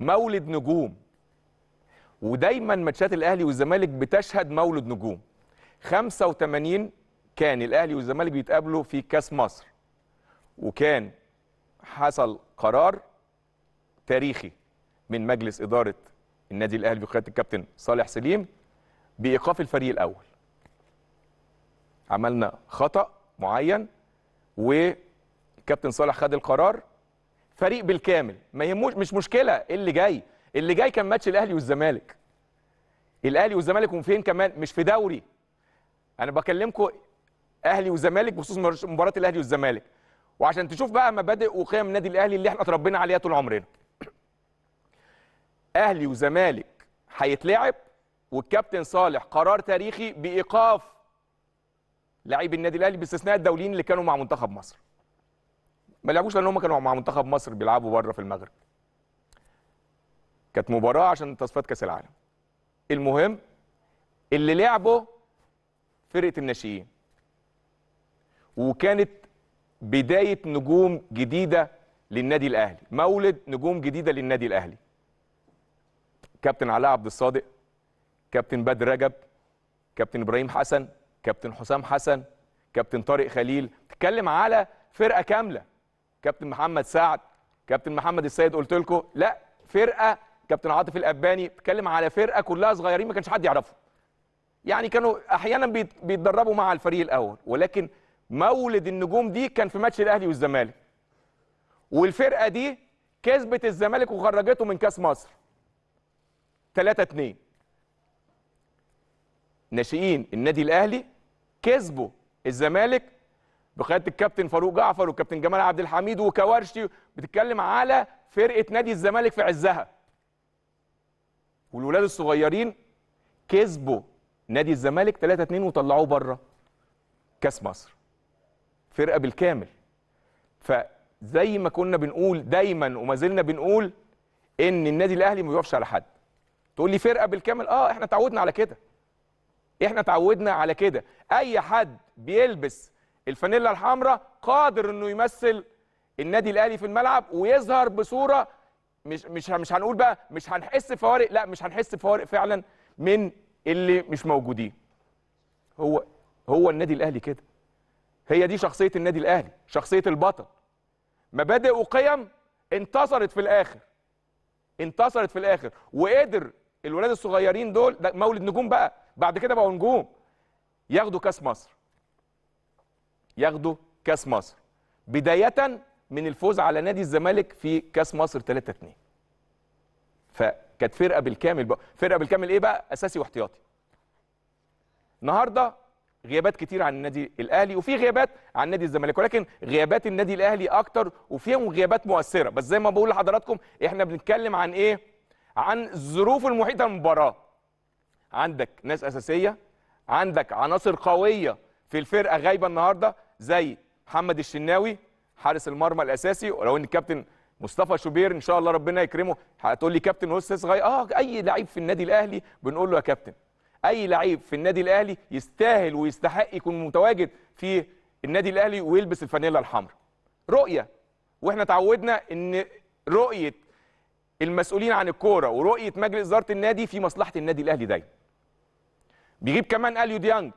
مولد نجوم ودايما ماتشات الاهلي والزمالك بتشهد مولد نجوم 85 كان الاهلي والزمالك بيتقابلوا في كاس مصر وكان حصل قرار تاريخي من مجلس اداره النادي الاهلي بقياده الكابتن صالح سليم بايقاف الفريق الاول عملنا خطا معين والكابتن صالح خد القرار فريق بالكامل ما يهموش مش مشكله إيه اللي جاي اللي جاي كان ماتش الاهلي والزمالك الاهلي والزمالك وفين كمان مش في دوري انا بكلمكم اهلي وزمالك بخصوص مباراه الاهلي والزمالك وعشان تشوف بقى مبادئ وقيم النادي الاهلي اللي احنا اتربينا عليها طول عمرنا اهلي وزمالك هيتلعب والكابتن صالح قرار تاريخي بايقاف لعيب النادي الاهلي باستثناء الدوليين اللي كانوا مع منتخب مصر ما لعبوش لان هم كانوا مع منتخب مصر بيلعبوا بره في المغرب كانت مباراه عشان تصفيات كاس العالم المهم اللي لعبه فرقه الناشئين وكانت بدايه نجوم جديده للنادي الاهلي مولد نجوم جديده للنادي الاهلي كابتن علاء عبد الصادق كابتن بدر رجب كابتن ابراهيم حسن كابتن حسام حسن كابتن طارق خليل تتكلم على فرقه كامله كابتن محمد سعد كابتن محمد السيد قلت لكم لا فرقه كابتن عاطف الاباني بيتكلم على فرقه كلها صغيرين ما كانش حد يعرفهم يعني كانوا احيانا بيتدربوا مع الفريق الاول ولكن مولد النجوم دي كان في ماتش الاهلي والزمالك والفرقه دي كسبت الزمالك وخرجته من كاس مصر 3 2 ناشئين النادي الاهلي كسبوا الزمالك بقياده الكابتن فاروق جعفر والكابتن جمال عبد الحميد وكوارشي بتتكلم على فرقه نادي الزمالك في عزها والولاد الصغيرين كسبوا نادي الزمالك 3 2 وطلعوه بره كاس مصر فرقه بالكامل فزي ما كنا بنقول دايما وما زلنا بنقول ان النادي الاهلي ما بيقفش على حد تقول لي فرقه بالكامل اه احنا تعودنا على كده احنا تعودنا على كده اي حد بيلبس الفانيلا الحمراء قادر انه يمثل النادي الاهلي في الملعب ويظهر بصوره مش مش مش هنقول بقى مش هنحس بفوارق لا مش هنحس بفوارق فعلا من اللي مش موجودين هو هو النادي الاهلي كده هي دي شخصيه النادي الاهلي شخصيه البطل مبادئ وقيم انتصرت في الاخر انتصرت في الاخر وقدر الولاد الصغيرين دول ده مولد نجوم بقى بعد كده بقوا نجوم ياخدوا كاس مصر ياخدوا كاس مصر بدايه من الفوز على نادي الزمالك في كاس مصر 3 2 فكانت فرقه بالكامل بقى فرقه بالكامل ايه بقى اساسي واحتياطي النهارده غيابات كتير عن النادي الاهلي وفي غيابات عن نادي الزمالك ولكن غيابات النادي الاهلي اكتر وفيهم غيابات مؤثره بس زي ما بقول لحضراتكم احنا بنتكلم عن ايه عن الظروف المحيطه المباراة عندك ناس اساسيه عندك عناصر قويه في الفرقه غايبه النهارده زي محمد الشناوي حارس المرمى الاساسي ولو ان الكابتن مصطفى شوبير ان شاء الله ربنا يكرمه هتقول لي كابتن وسط صغير اه اي لعيب في النادي الاهلي بنقول له يا كابتن اي لعيب في النادي الاهلي يستاهل ويستحق يكون متواجد في النادي الاهلي ويلبس الفانيلا الحمراء رؤيه واحنا تعودنا ان رؤيه المسؤولين عن الكوره ورؤيه مجلس اداره النادي في مصلحه النادي الاهلي دايما بيجيب كمان اليو ديانج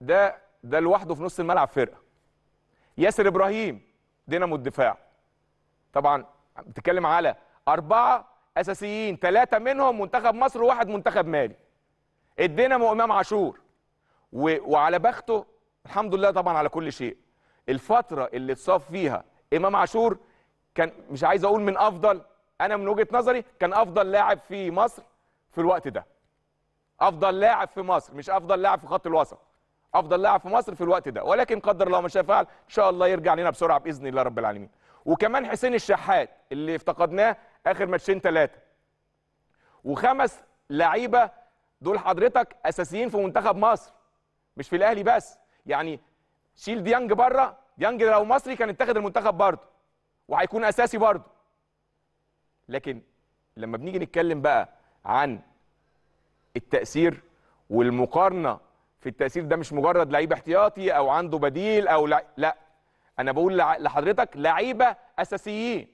ده ده لوحده في نص الملعب فرقه ياسر ابراهيم دينامو الدفاع طبعا بتتكلم على اربعه اساسيين ثلاثه منهم منتخب مصر وواحد منتخب مالي الدينامو امام عاشور و... وعلى بخته الحمد لله طبعا على كل شيء الفتره اللي اتصاب فيها امام عاشور كان مش عايز اقول من افضل انا من وجهه نظري كان افضل لاعب في مصر في الوقت ده افضل لاعب في مصر مش افضل لاعب في خط الوسط افضل لاعب في مصر في الوقت ده ولكن قدر الله ما شاء فعل ان شاء الله يرجع لنا بسرعه باذن الله رب العالمين وكمان حسين الشحات اللي افتقدناه اخر ماتشين ثلاثه وخمس لعيبه دول حضرتك اساسيين في منتخب مصر مش في الاهلي بس يعني شيل ديانج بره ديانج لو مصري كان اتخذ المنتخب برضه وهيكون اساسي برضه لكن لما بنيجي نتكلم بقى عن التاثير والمقارنه في التأثير ده مش مجرد لعيب احتياطي او عنده بديل او لع... لا انا بقول لحضرتك لعيبه اساسيين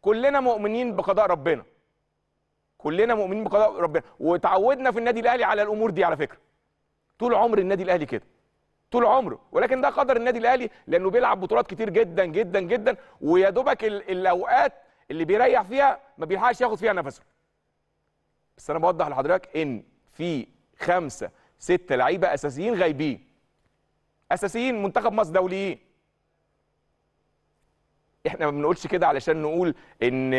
كلنا مؤمنين بقضاء ربنا كلنا مؤمنين بقضاء ربنا وتعودنا في النادي الاهلي على الامور دي على فكره طول عمر النادي الاهلي كده طول عمره ولكن ده قدر النادي الاهلي لانه بيلعب بطولات كتير جدا جدا جدا ويا دوبك الاوقات اللي بيريح فيها ما بيلحقش ياخد فيها نفسه بس انا بوضح لحضرتك ان في خمسه ست لعيبه اساسيين غايبين اساسيين منتخب مصر دوليين احنا ما بنقولش كده علشان نقول ان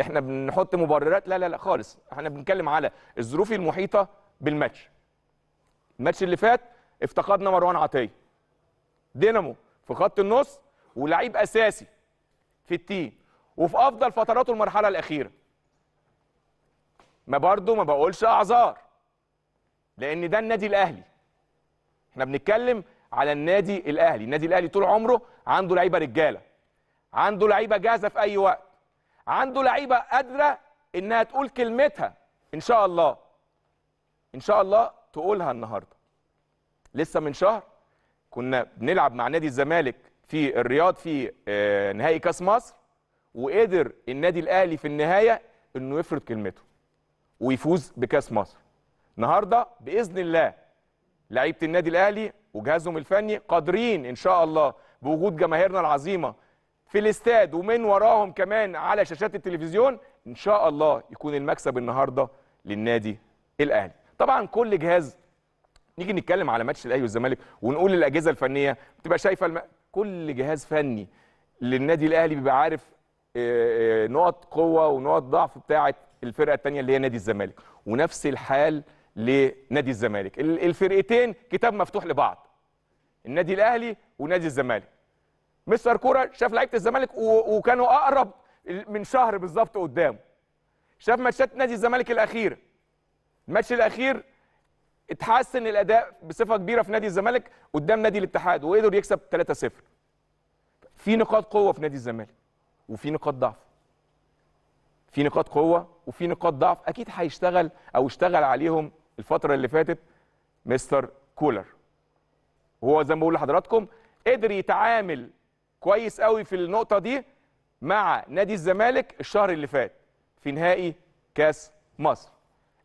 احنا بنحط مبررات لا لا لا خالص احنا بنتكلم على الظروف المحيطه بالماتش الماتش اللي فات افتقدنا مروان عطيه دينامو في خط النص ولعيب اساسي في التيم وفي افضل فتراته المرحله الاخيره ما برضو ما بقولش اعذار لان ده النادي الاهلي احنا بنتكلم على النادي الاهلي النادي الاهلي طول عمره عنده لعيبه رجاله عنده لعيبه جاهزه في اي وقت عنده لعيبه قادره انها تقول كلمتها ان شاء الله ان شاء الله تقولها النهارده لسه من شهر كنا بنلعب مع نادي الزمالك في الرياض في آه، نهائي كاس مصر وقدر النادي الاهلي في النهايه انه يفرض كلمته ويفوز بكاس مصر النهارده باذن الله لعيبه النادي الاهلي وجهازهم الفني قادرين ان شاء الله بوجود جماهيرنا العظيمه في الاستاد ومن وراهم كمان على شاشات التلفزيون ان شاء الله يكون المكسب النهارده للنادي الاهلي طبعا كل جهاز نيجي نتكلم على ماتش الاهلي والزمالك ونقول الاجهزه الفنيه بتبقى شايفه الم... كل جهاز فني للنادي الاهلي بيبقى عارف آه، آه، نقط قوه ونقط ضعف بتاعه الفرقه الثانيه اللي هي نادي الزمالك ونفس الحال لنادي الزمالك الفرقتين كتاب مفتوح لبعض النادي الاهلي ونادي الزمالك مستر كوره شاف لعيبه الزمالك وكانوا اقرب من شهر بالظبط قدامه شاف ماتشات نادي الزمالك الاخيره الماتش الاخير اتحسن الاداء بصفه كبيره في نادي الزمالك قدام نادي الاتحاد وقدر يكسب 3-0 في نقاط قوه في نادي الزمالك وفي نقاط ضعف في نقاط قوه وفي نقاط ضعف اكيد هيشتغل او اشتغل عليهم الفتره اللي فاتت مستر كولر وهو زي ما بقول لحضراتكم قدر يتعامل كويس قوي في النقطه دي مع نادي الزمالك الشهر اللي فات في نهائي كاس مصر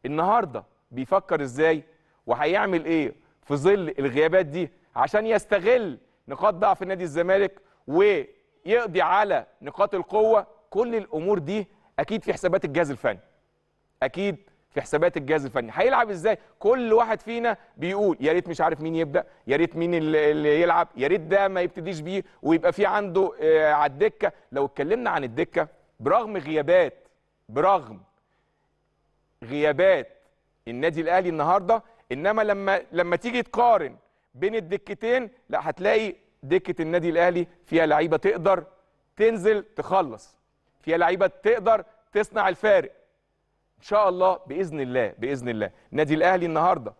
النهارده بيفكر ازاي وهيعمل ايه في ظل الغيابات دي عشان يستغل نقاط ضعف نادي الزمالك ويقضي على نقاط القوه كل الامور دي اكيد في حسابات الجهاز الفني اكيد في حسابات الجهاز الفني هيلعب ازاي كل واحد فينا بيقول يا ريت مش عارف مين يبدا يا ريت مين اللي يلعب يا ريت ده ما يبتديش بيه ويبقى في عنده آه على الدكه لو اتكلمنا عن الدكه برغم غيابات برغم غيابات النادي الاهلي النهارده انما لما لما تيجي تقارن بين الدكتين لا هتلاقي دكه النادي الاهلي فيها لعيبه تقدر تنزل تخلص فيها لعيبه تقدر تصنع الفارق ان شاء الله باذن الله باذن الله نادي الاهلي النهارده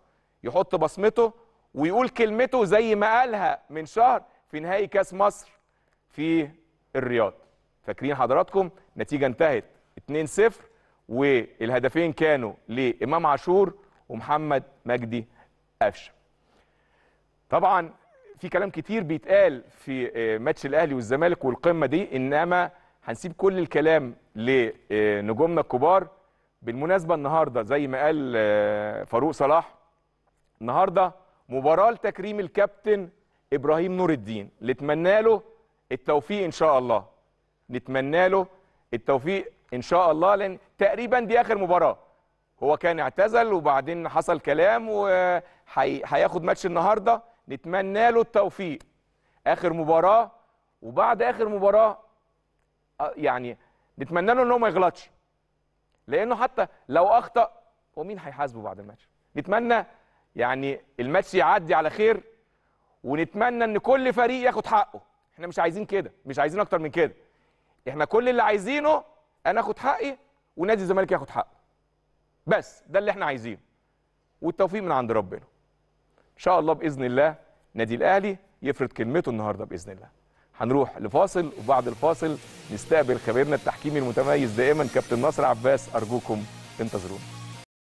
يحط بصمته ويقول كلمته زي ما قالها من شهر في نهائي كاس مصر في الرياض فاكرين حضراتكم نتيجه انتهت 2-0 والهدفين كانوا لامام عاشور ومحمد مجدي قفشه طبعا في كلام كتير بيتقال في آه، ماتش الاهلي والزمالك والقمه دي انما هنسيب كل الكلام لنجومنا الكبار بالمناسبه النهارده زي ما قال آه، فاروق صلاح النهارده مباراه لتكريم الكابتن ابراهيم نور الدين نتمنى له التوفيق ان شاء الله نتمنى له التوفيق ان شاء الله لان تقريبا دي اخر مباراه هو كان اعتزل وبعدين حصل كلام وهياخد ماتش النهارده نتمنى له التوفيق اخر مباراه وبعد اخر مباراه آه، يعني نتمنى له ان هو ما يغلطش لانه حتى لو اخطا ومين هيحاسبه بعد الماتش نتمنى يعني الماتش يعدي على خير ونتمنى ان كل فريق ياخد حقه احنا مش عايزين كده مش عايزين اكتر من كده احنا كل اللي عايزينه انا اخد حقي ونادي الزمالك ياخد حقه بس ده اللي احنا عايزينه والتوفيق من عند ربنا ان شاء الله باذن الله نادي الاهلي يفرض كلمته النهارده باذن الله هنروح لفاصل وبعد الفاصل نستقبل خبيرنا التحكيمي المتميز دائما كابتن نصر عباس ارجوكم انتظرونا